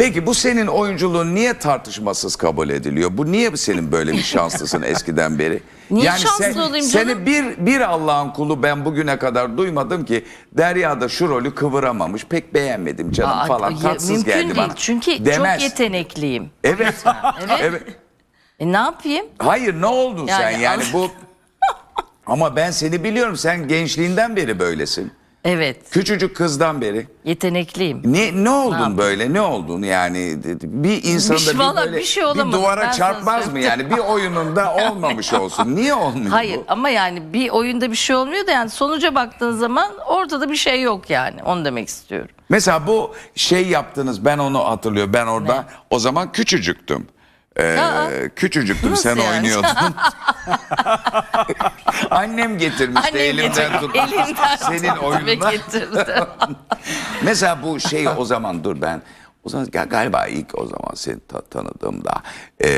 Peki bu senin oyunculuğun niye tartışmasız kabul ediliyor? Bu niye senin böyle bir şanslısın eskiden beri? Niye yani şanslı sen, olayım canım? Seni bir, bir Allah'ın kulu ben bugüne kadar duymadım ki Derya'da şu rolü kıvıramamış pek beğenmedim canım Aa, falan tatsız geldi değil, bana. Çünkü Demez. çok yetenekliyim. Evet. evet. evet. E ne yapayım? Hayır ne oldun yani, sen yani bu... Ama ben seni biliyorum sen gençliğinden beri böylesin. Evet. Küçücük kızdan beri. Yetenekliyim. Ne ne oldun Ne böyle? Ne oldun yani? Bir insanda Bir- şey bir, bir şey olamadı, duvara ben çarpmaz mı yani? Bir oyununda olmamış olsun. Niye olmuyor Hayır bu? ama yani bir oyunda bir şey olmuyor da yani sonuca baktığın zaman ortada bir şey yok yani. Onu demek istiyorum. Mesela bu şey yaptınız ben onu hatırlıyorum. Ben orada o zaman küçücüktüm. Ee, Aa. küçücüktüm sen yani? oynuyordun. Annem getirmişti Annem elimden tutup. Senin oyununa. Mesela bu şey o zaman dur ben o zaman galiba ilk o zaman seni ta tanıdığımda e,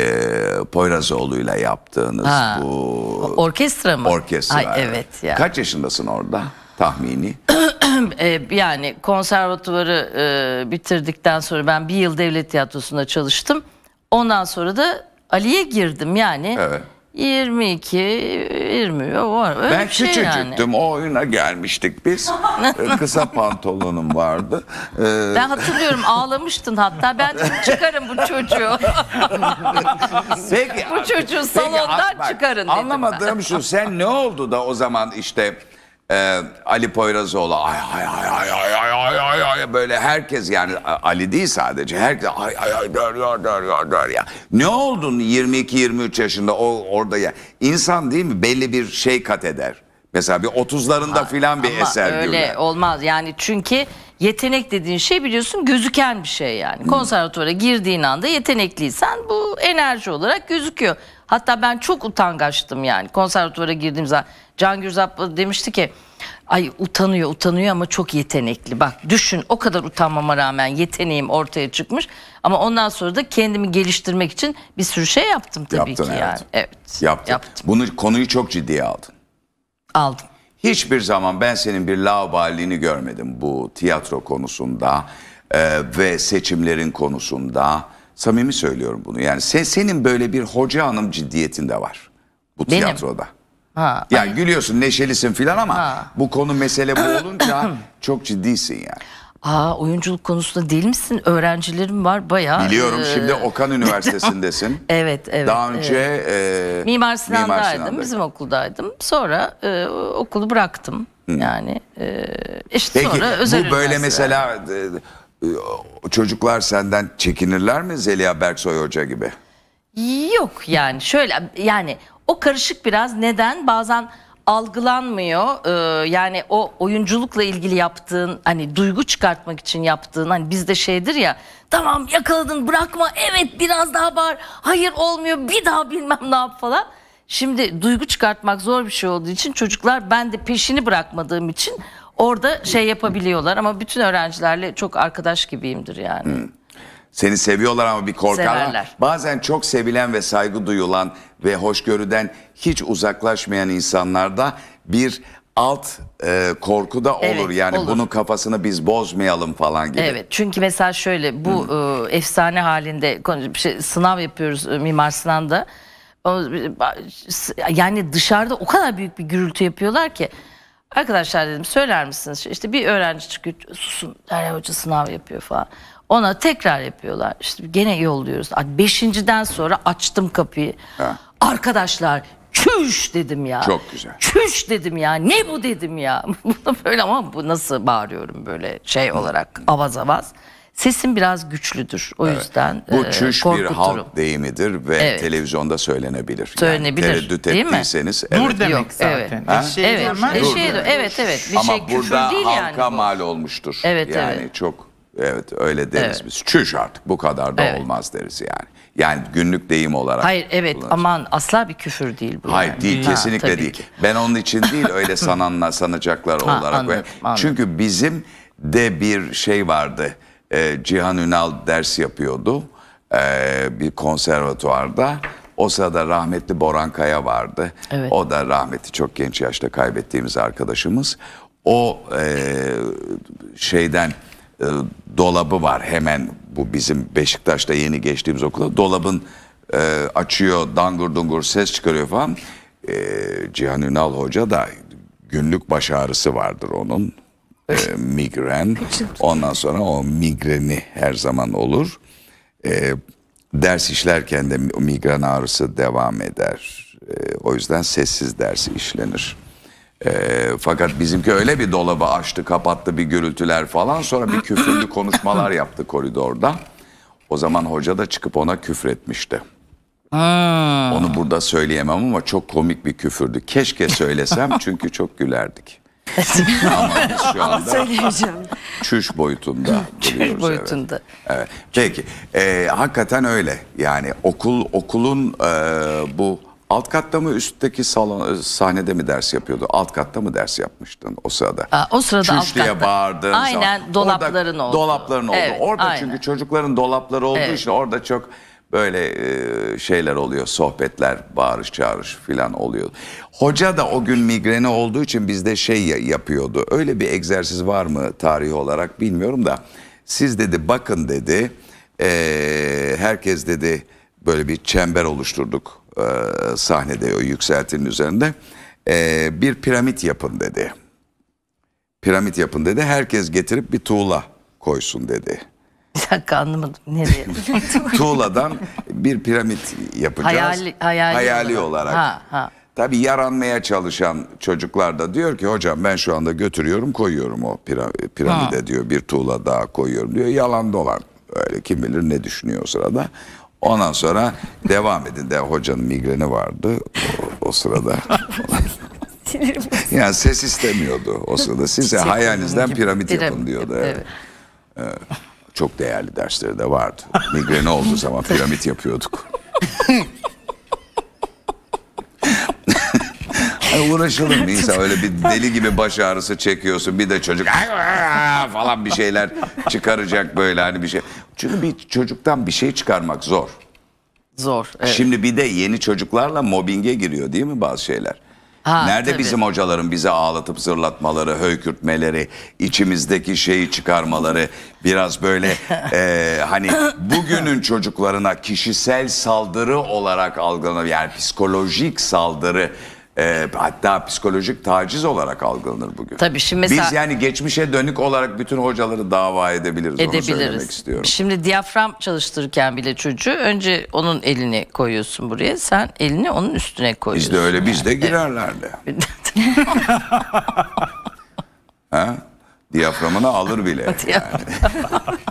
Poyrazoğlu'yla yaptığınız ha, bu... Orkestra mı? Orkestra. Ay, evet. Ya. Kaç yaşındasın orada tahmini? yani konservatuvarı e, bitirdikten sonra ben bir yıl devlet tiyatrosunda çalıştım. Ondan sonra da Ali'ye girdim yani. Evet. 22, 20 var. Öyle ben şey küçücüktüm. Yani. O oyuna gelmiştik biz. E, kısa pantolonum vardı. E, ben hatırlıyorum ağlamıştın hatta. Ben dedim çıkarın bu çocuğu. peki, bu çocuğu salondan bak, çıkarın dedim. Anlamadığım ben. şu sen ne oldu da o zaman işte ee, Ali Poyrazoğlu ay ay ay ay ay ay ay ay ay böyle herkes yani Ali değil sadece herkes ay ay ay dör ya dör ya dör ya. Ne oldun 22-23 yaşında o orada ya. İnsan değil mi belli bir şey kat eder. Mesela bir 30'larında filan bir eser eser öyle görüyor. olmaz yani çünkü yetenek dediğin şey biliyorsun gözüken bir şey yani. Hmm. Konservatuara girdiğin anda yetenekliysen bu enerji olarak gözüküyor. Hatta ben çok utangaçtım yani konservatuvara girdiğim zaman. Can Gürzap demişti ki ay utanıyor utanıyor ama çok yetenekli. Bak düşün o kadar utanmama rağmen yeteneğim ortaya çıkmış. Ama ondan sonra da kendimi geliştirmek için bir sürü şey yaptım tabii Yaptın, ki evet. yani. Evet. Yaptın. Yaptım. Bunu konuyu çok ciddiye aldın. Aldım. Hiçbir zaman ben senin bir laubaliğini görmedim bu tiyatro konusunda e, ve seçimlerin konusunda. Samimi söylüyorum bunu. Yani sen, senin böyle bir hoca hanım ciddiyetinde var bu Benim. tiyatroda. Ha, yani gülüyorsun neşelisin filan ama ha. bu konu mesele bu olunca çok ciddisin yani. Aa oyunculuk konusunda değil misin? Öğrencilerim var bayağı. Biliyorum e, şimdi Okan Üniversitesi'ndesin. evet evet. Daha önce evet. E... Mimar Sinan'daydım. Mimar Bizim okuldaydım. Sonra e, okulu bıraktım. Hı. Hmm. Yani e, işte Peki, sonra özel bu böyle mesela e, ee, çocuklar senden çekinirler mi Zeliha Berksoy Hoca gibi? Yok yani şöyle yani o karışık biraz neden bazen algılanmıyor ee, yani o oyunculukla ilgili yaptığın hani duygu çıkartmak için yaptığın hani bizde şeydir ya tamam yakaladın bırakma evet biraz daha bağır hayır olmuyor bir daha bilmem ne yap falan. Şimdi duygu çıkartmak zor bir şey olduğu için çocuklar ben de peşini bırakmadığım için Orada şey yapabiliyorlar ama bütün öğrencilerle çok arkadaş gibiyimdir yani. Hmm. Seni seviyorlar ama bir korkarlar. Severler. Bazen çok sevilen ve saygı duyulan ve hoşgörüden hiç uzaklaşmayan insanlarda bir alt e, korku da olur. Evet, yani olur. bunun kafasını biz bozmayalım falan gibi. Evet çünkü mesela şöyle bu hmm. e, efsane halinde bir şey, sınav yapıyoruz e, Mimar Sinan'da. E, yani dışarıda o kadar büyük bir gürültü yapıyorlar ki Arkadaşlar dedim söyler misiniz? İşte bir öğrenci çıkıyor susun Derya Hoca sınav yapıyor falan. Ona tekrar yapıyorlar. İşte gene yolluyoruz. Beşinciden sonra açtım kapıyı. Ha. Arkadaşlar çüş dedim ya. Çok güzel. Çüş dedim ya. Ne bu dedim ya. böyle ama bu nasıl bağırıyorum böyle şey olarak avaz avaz. Sesim biraz güçlüdür o evet. yüzden Bu e, çüş korkuturum. bir halk deyimidir ve evet. televizyonda söylenebilir. Söylenebilir yani tereddüt değil ettiyseniz, mi? Evet. Dur demek Yok, zaten. Evet. Eşeğe evet. Zaman, dur eşeğe, dur. evet evet bir Ama şey burada değil halka yani. mal olmuştur. Evet yani evet. çok evet öyle deriz evet. biz. Çüş artık bu kadar da evet. olmaz deriz yani. Yani günlük deyim olarak. Hayır evet aman asla bir küfür değil bu. Hayır yani. değil ha, kesinlikle değil. Ki. Ben onun için değil öyle sananla sanacaklar ha, olarak. Anladım, anladım. Çünkü bizim de bir şey vardı e, Cihan Ünal ders yapıyordu e, bir konservatuvarda. O sırada rahmetli Boran Kaya vardı. Evet. O da rahmetli çok genç yaşta kaybettiğimiz arkadaşımız. O e, şeyden e, dolabı var hemen bu bizim Beşiktaş'ta yeni geçtiğimiz okula. Dolabın e, açıyor dangur dungur ses çıkarıyor falan. E, Cihan Ünal Hoca da günlük baş ağrısı vardır onun e, migren. Ondan sonra o migreni her zaman olur. E, ders işlerken de migren ağrısı devam eder. E, o yüzden sessiz dersi işlenir. E, fakat bizimki öyle bir dolabı açtı, kapattı bir gürültüler falan. Sonra bir küfürlü konuşmalar yaptı koridorda. O zaman hoca da çıkıp ona küfretmişti. Aa. Onu burada söyleyemem ama çok komik bir küfürdü. Keşke söylesem çünkü çok gülerdik şu anda çüş boyutunda. Çüş boyutunda. Evet. evet. Peki. E, hakikaten öyle. Yani okul okulun e, bu alt katta mı üstteki salon e, sahnede mi ders yapıyordu? Alt katta mı ders yapmıştın o sırada? Aa, o sırada Çüş alt diye katta. bağırdığın Aynen zaman. dolapların orada, oldu. Dolapların oldu. Evet, orada aynen. çünkü çocukların dolapları olduğu evet. için orada çok Böyle e, şeyler oluyor, sohbetler, bağırış çağırış filan oluyor. Hoca da o gün migreni olduğu için bizde şey yapıyordu. Öyle bir egzersiz var mı tarihi olarak bilmiyorum da. Siz dedi bakın dedi, e, herkes dedi böyle bir çember oluşturduk e, sahnede o yükseltinin üzerinde. bir piramit yapın dedi. Piramit yapın dedi, herkes getirip bir tuğla koysun dedi dakika anlamadım. Nereye? Tuğla'dan bir piramit yapacağız. Hayali, hayali, hayali olarak. olarak. Ha, ha. Tabii yaranmaya çalışan çocuklar da diyor ki hocam ben şu anda götürüyorum koyuyorum o piramide ha. diyor bir tuğla daha koyuyorum diyor. Yalan dolan öyle kim bilir ne düşünüyor o sırada. Ondan sonra devam edin de hocanın migreni vardı o, o sırada. yani ses istemiyordu o sırada. Size hayalinizden piramit yapın diyordu. Evet. evet. Çok değerli dersleri de vardı. Migreni olduğu zaman piramit yapıyorduk. Yani uğraşılır mı insan öyle bir deli gibi baş ağrısı çekiyorsun bir de çocuk falan bir şeyler çıkaracak böyle hani bir şey. Çünkü bir çocuktan bir şey çıkarmak zor. Zor. Evet. Şimdi bir de yeni çocuklarla mobbinge giriyor değil mi bazı şeyler? Ha, Nerede tabii. bizim hocaların bize ağlatıp zırlatmaları, höykürtmeleri, içimizdeki şeyi çıkarmaları biraz böyle e, hani bugünün çocuklarına kişisel saldırı olarak algılanıyor. Yani psikolojik saldırı e, hatta psikolojik taciz olarak algılanır bugün. Tabii şimdi mesela... Biz yani geçmişe dönük olarak bütün hocaları dava edebiliriz. Edebiliriz. Onu söylemek istiyorum. Şimdi diyafram çalıştırırken bile çocuğu önce onun elini koyuyorsun buraya sen elini onun üstüne koyuyorsun. Biz de öyle yani. biz de girerlerdi. ha? Diyaframını alır bile. yani.